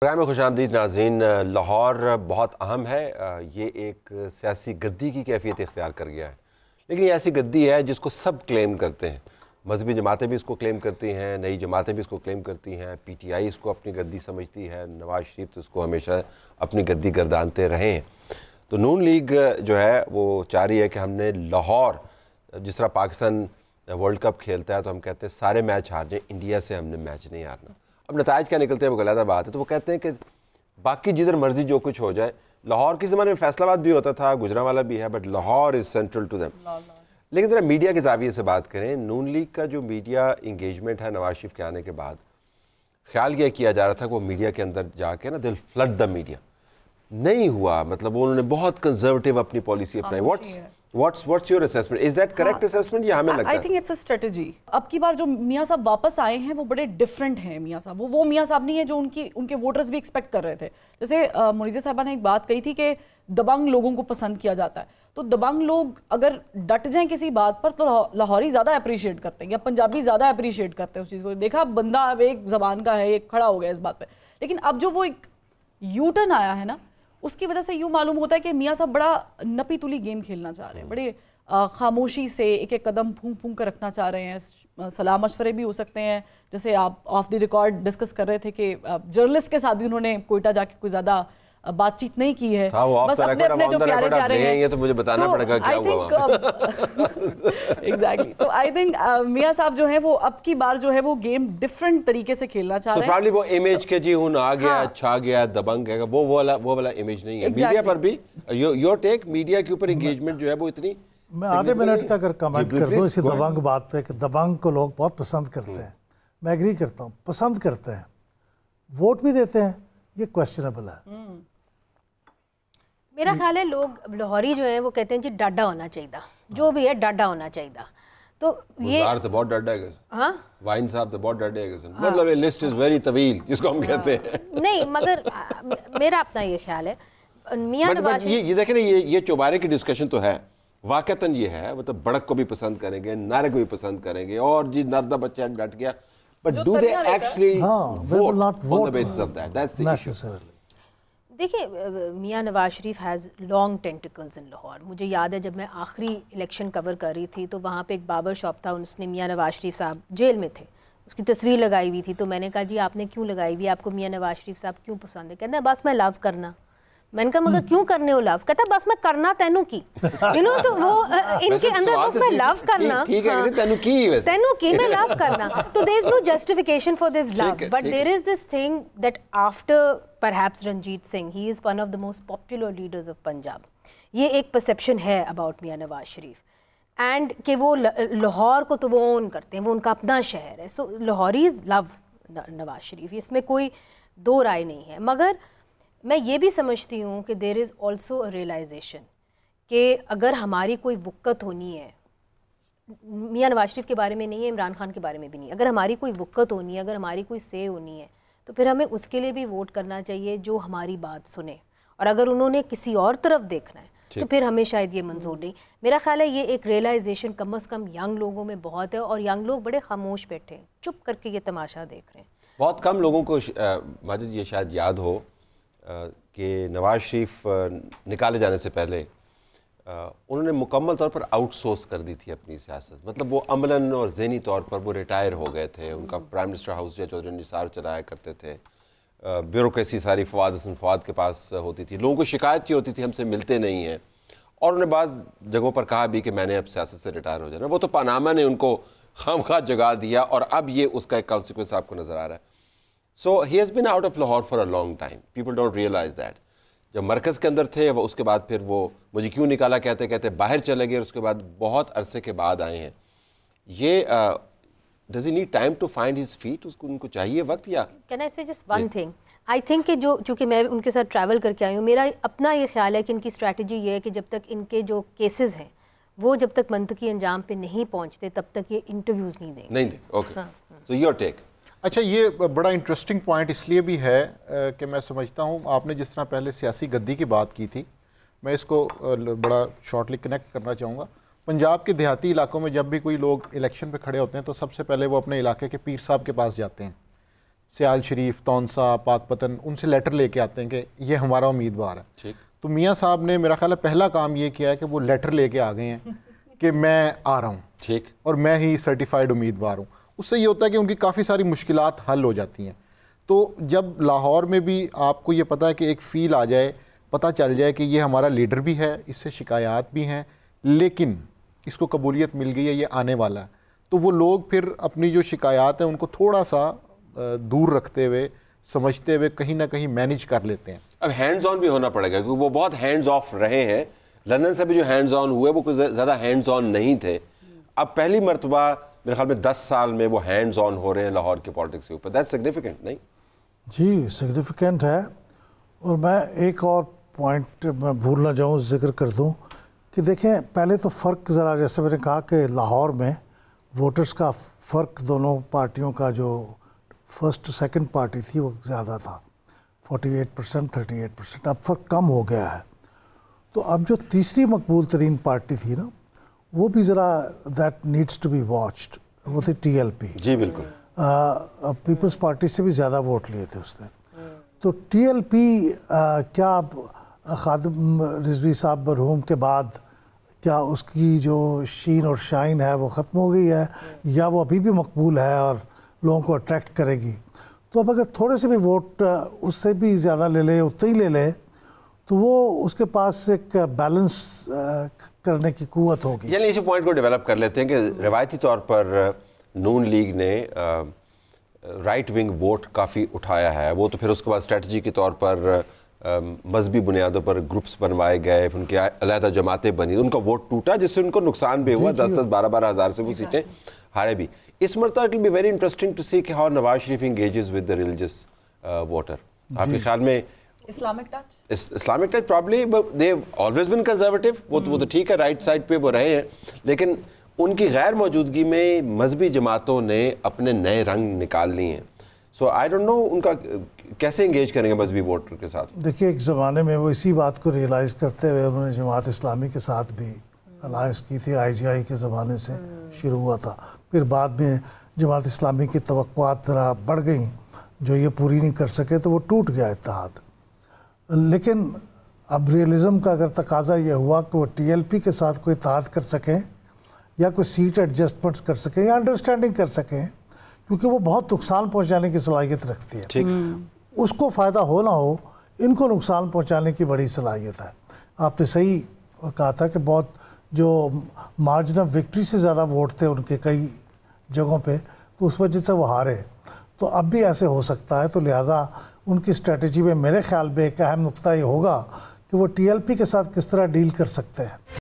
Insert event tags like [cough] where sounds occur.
Programme खुश आमदीद नाजीन लाहौर बहुत अहम है ये एक सियासी गद्दी की कैफियत इख्तियार कर गया है लेकिन ये ऐसी गद्दी है जिसको सब क्लेम करते हैं मजहबी जमातें भी इसको क्लेम करती हैं नई जमातें भी इसको क्लेम करती हैं पी टी आई इसको अपनी गद्दी समझती है नवाज शरीफ तो इसको हमेशा अपनी गद्दी गर्दानते रहे हैं तो नून लीग जो है वो चाह रही है कि हमने लाहौर जिस तरह पाकिस्तान वर्ल्ड कप खेलता है तो हम कहते हैं सारे मैच हार जाएँ इंडिया से हमने मैच नहीं हारना अब नतज क्या निकलते हैं वो गलत बात है तो वो कहते हैं कि बाकी जिधर मर्जी जो कुछ हो जाए लाहौर के ज़माने में फैसलाबाद भी होता था वाला भी है but Lahore is central to them लेकिन ज़रा मीडिया के जाविये से बात करें नून लीग का जो मीडिया इंगेजमेंट है नवाज शरीफ के आने के बाद ख्याल यह किया जा रहा था कि वो मीडिया के अंदर जाके ना दिल फ्लड द मीडिया नहीं हुआ मतलब उन्होंने बहुत कंजर्वेटिव अपनी पॉलिसी अपनाई what's what's what's your assessment is that correct assessment या हमें लगता है I think it's a strategy अब की बार जो मियां साहब वापस आए हैं वो बड़े डिफरेंट हैं मियां साहब वो वो मियां साहब नहीं है जो उनकी उनके वोटर्स भी एक्सपेक्ट कर रहे थे जैसे मुनीजा साहबा ने एक बात कही थी कि दबंग लोगों को पसंद किया जाता है तो दबंग लोग अगर डट जाएं किसी बात पर तो लाहौरी ज़्यादा अप्रिशिएट करते हैं या पंजाबी ज़्यादा अप्रिशिएट करते हैं उस चीज़ को देखा बंदा अब एक जबान का है एक खड़ा हो गया इस बात पर लेकिन अब जो वो एक यूटर्न आया है ना उसकी वजह से यूँ मालूम होता है कि मियाँ साहब बड़ा नपी तुली गेम खेलना चाह रहे हैं हम्म। बड़े खामोशी से एक एक कदम फूंक फूंक कर रखना चाह रहे हैं सलाह मशवरे भी हो सकते हैं जैसे आप ऑफ द रिकॉर्ड डिस्कस कर रहे थे कि जर्नलिस्ट के साथ भी उन्होंने कोयटा जाके कोई ज़्यादा बातचीत नहीं की है हाँ, बस अपने अपने जो प्यारे प्यारे हैं ये तो मुझे बताना तो पड़ेगा क्या हुआ एग्जैक्टली [laughs] तो आई थिंक मियां साहब जो है वो अब की बार जो है वो गेम डिफरेंट तरीके से खेलना चाह रहे हैं वो इमेज के जी हूं आ गया हाँ। छा गया दबंग है वो वाला वो वाला इमेज नहीं है मीडिया पर भी योर टेक मीडिया के ऊपर एंगेजमेंट जो है वो इतनी मैं आधे मिनट का अगर कमेंट कर दूं इसी दबंग बात पे कि दबंग को लोग बहुत पसंद करते हम्म। हैं मैं एग्री करता हूँ पसंद करते हैं वोट भी देते हैं ये क्वेश्चनेबल है हम्म। मेरा हम्म। ख्याल है लोग लाहौरी जो है वो कहते हैं जी डाडा होना चाहिए जो भी है डाडा होना चाहिए तो ये तो बहुत डाडा है हाँ वाइन साहब तो बहुत डर है हाँ। मतलब लिस्ट इज वेरी तवील जिसको हम हाँ। कहते हैं नहीं मगर मेरा अपना ये ख्याल है मियां नवाज ये ये देखें ये ये चौबारे की डिस्कशन तो है वाकता ये है मतलब तो बड़क को भी पसंद करेंगे नारे को भी पसंद करेंगे और जी नर्दा बच्चा डट गया but do they actually vote on the basis of that that's the issue देखिए मियाँ Nawaz Sharif has long tentacles in Lahore मुझे याद है जब मैं आखिरी इलेक्शन कवर कर रही थी तो वहाँ पे एक बाबर शॉप था उसने मियाँ नवाज शरीफ साहब जेल में थे उसकी तस्वीर लगाई हुई थी तो मैंने कहा जी आपने क्यों लगाई हुई आपको मियाँ नवाज शरीफ साहब क्यों पसंद है कहते हैं बस मैं लव करना मैंने कहा मगर हम्म। क्यों करने हो लव कहता बस मैं करना तेनू की यू नो तो वो इनके अंदर बस मैं लव करना ठीक है हाँ। तेनू की वैसे तेनू की मैं लव करना तो there is no justification for this love but there is this thing that after perhaps Ranjit Singh he is one of the most popular leaders of Punjab ये एक परसेप्शन है अबाउट मियां नवाज शरीफ एंड के वो लाहौर को तो वो ओन करते हैं वो उनका अपना शहर है सो लाहौरीज लव नवाज शरीफ इसमें कोई दो राय नहीं है मगर मैं ये भी समझती हूँ कि देर इज़ ऑल्सो रियलाइजेशन कि अगर हमारी कोई वक़्त होनी है मियाँ नवाज शरीफ के बारे में नहीं है इमरान खान के बारे में भी नहीं अगर हमारी कोई वक़्त होनी है अगर हमारी कोई से होनी है तो फिर हमें उसके लिए भी वोट करना चाहिए जो हमारी बात सुने और अगर उन्होंने किसी और तरफ देखना है तो फिर हमें शायद ये मंजूर नहीं मेरा ख्याल है ये एक रियलाइजेशन कम अज़ कम यंग लोगों में बहुत है और यंग लोग बड़े खामोश बैठे हैं चुप करके ये तमाशा देख रहे हैं बहुत कम लोगों को माजिद ये शायद याद हो कि नवाज शरीफ निकाले जाने से पहले उन्होंने मुकम्मल तौर पर आउटसोर्स कर दी थी अपनी सियासत मतलब वो अमलन और जहनी तौर पर वो रिटायर हो गए थे उनका हम्म। प्राइम मिनिस्टर हाउस या चौधरी निसार चलाया करते थे ब्यूरोसी सारी फवाद हसन फवाद के पास होती थी लोगों को शिकायत ही होती थी हमसे मिलते नहीं हैं और उन्हें बाज़ जगहों पर कहा भी कि मैंने अब सियासत से रिटायर हो जाना वो तो पानामा ने उनको खाम खा जगा दिया और अब ये उसका एक कॉन्सिक्वेंस आपको नज़र आ रहा है so he has been out of Lahore for a long time people don't realise that जब मरकज़ के अंदर थे उसके बाद फिर वो मुझे क्यों निकाला कहते कहते बाहर चले गए और उसके बाद बहुत अरसे के बाद आए हैं ये does he need time to find his feet उसको उनको चाहिए वक्त या can I say just one thing I think कि जो चूँकि मैं उनके साथ ट्रैवल करके आई हूँ मेरा अपना ये ख्याल है कि इनकी स्ट्रैटेजी ये है कि जब तक इनके जो केसेज हैं वो जब तक की अंजाम पे नहीं पहुँचते तब तक ये इंटरव्यूज़ नहीं देंगे नहीं देंगे ओके सो योर टेक अच्छा ये बड़ा इंटरेस्टिंग पॉइंट इसलिए भी है कि मैं समझता हूँ आपने जिस तरह पहले सियासी गद्दी की बात की थी मैं इसको बड़ा शॉर्टली कनेक्ट करना चाहूँगा पंजाब के देहाती इलाकों में जब भी कोई लोग इलेक्शन पे खड़े होते हैं तो सबसे पहले वो अपने इलाके के पीर साहब के पास जाते हैं सियाल शरीफ तौनसा पाकपतन उनसे लेटर लेके आते हैं कि ये हमारा उम्मीदवार है ठीक तो मियाँ साहब ने मेरा ख्याल है पहला काम ये किया है कि वो लेटर लेके आ गए हैं कि मैं आ रहा हूँ ठीक और मैं ही सर्टिफाइड उम्मीदवार हूँ उससे ये होता है कि उनकी काफ़ी सारी मुश्किल हल हो जाती हैं तो जब लाहौर में भी आपको ये पता है कि एक फ़ील आ जाए पता चल जाए कि ये हमारा लीडर भी है इससे शिकायत भी हैं लेकिन इसको कबूलियत मिल गई है ये आने वाला है तो वो लोग फिर अपनी जो शिकायत हैं उनको थोड़ा सा दूर रखते हुए समझते हुए कहीं ना कहीं मैनेज कर लेते हैं अब हैंड्स ऑन भी होना पड़ेगा क्योंकि वो बहुत हैंड्स ऑफ रहे हैं लंदन से भी जो हैंड्स ऑन हुए वो कुछ ज़्यादा हैंड्स ऑन नहीं थे अब पहली मरतबा मेरे ख्याल में दस साल में वो हैंड्स ऑन हो रहे हैं लाहौर के पॉलिटिक्स के ऊपर दैट सिग्निफिकेंट नहीं जी सिग्निफिकेंट है और मैं एक और पॉइंट मैं भूल ना जाऊँ जिक्र कर दूँ कि देखें पहले तो फ़र्क ज़रा जैसे मैंने कहा कि लाहौर में वोटर्स का फ़र्क दोनों पार्टियों का जो फर्स्ट सेकंड पार्टी थी वो ज़्यादा था 48 परसेंट थर्टी परसेंट अब फ़र्क कम हो गया है तो अब जो तीसरी मकबूल तरीन पार्टी थी ना वो भी ज़रा that needs to be watched वो थे टीएलपी जी बिल्कुल पीपल्स पार्टी से भी ज़्यादा वोट लिए थे उसने तो टीएलपी क्या आप खादम रिजवी साहब मरहूम के बाद क्या उसकी जो शीन और शाइन है वो ख़त्म हो गई है या वो अभी भी मकबूल है और लोगों को अट्रैक्ट करेगी तो अब अगर थोड़े से भी वोट उससे भी ज़्यादा ले लें उतने ही ले लें तो वो उसके पास एक बैलेंस uh, करने की कुत होगी यानी इसी पॉइंट को डेवलप कर लेते हैं कि रिवायती तौर पर uh, नून लीग ने राइट विंग वोट काफ़ी उठाया है वो तो फिर उसके बाद स्ट्रेटजी के तौर पर uh, um, मजहबी बुनियादों पर ग्रुप्स बनवाए गए फिर उनकी अलहदा जमातें बनी तो उनका वोट टूटा जिससे उनको नुकसान भी हुआ दस दस बारह बारह हज़ार से वो सीटें हाँ। हारे भी इस मरतबा it be very interesting to see कि how Nawaz Sharif engage with the religious voter आपके ख्याल में Islamic touch Islamic touch probably they always been conservative वो तो वो तो ठीक है राइट साइड पे वो रहे हैं लेकिन उनकी गैर मौजूदगी में मजहबी जमातों ने अपने नए रंग निकाल लिए हैं सो आई डोंट नो उनका कैसे इंगेज करेंगे मजहबी वोटर के साथ देखिए एक ज़माने में वो इसी बात को रियलाइज़ करते हुए उन्होंने जमात इस्लामी के साथ भी अलायंस की थी आईजीआई के ज़माने से शुरू हुआ था फिर बाद में जमात इस्लामी की तो बढ़ गई जो ये पूरी नहीं कर सके तो वो टूट गया इतिहाद लेकिन अब रियलिज़म का अगर तकाजा यह हुआ कि वो टीएलपी के साथ कोई ताद कर सकें या कोई सीट एडजस्टमेंट्स कर सकें या अंडरस्टैंडिंग कर सकें क्योंकि वो बहुत नुकसान पहुंचाने की सलाहियत रखती है हम्म। उसको फ़ायदा हो ना हो इनको नुकसान पहुंचाने की बड़ी सलाहियत है आपने सही कहा था कि बहुत जो मार्जिन ऑफ विक्ट्री से ज़्यादा वोट थे उनके कई जगहों पर तो उस वजह से वो हारे तो अब भी ऐसे हो सकता है तो लिहाजा उनकी स्ट्रेटजी में मेरे ख्याल में एक अहम नुकता ये होगा कि वो टीएलपी के साथ किस तरह डील कर सकते हैं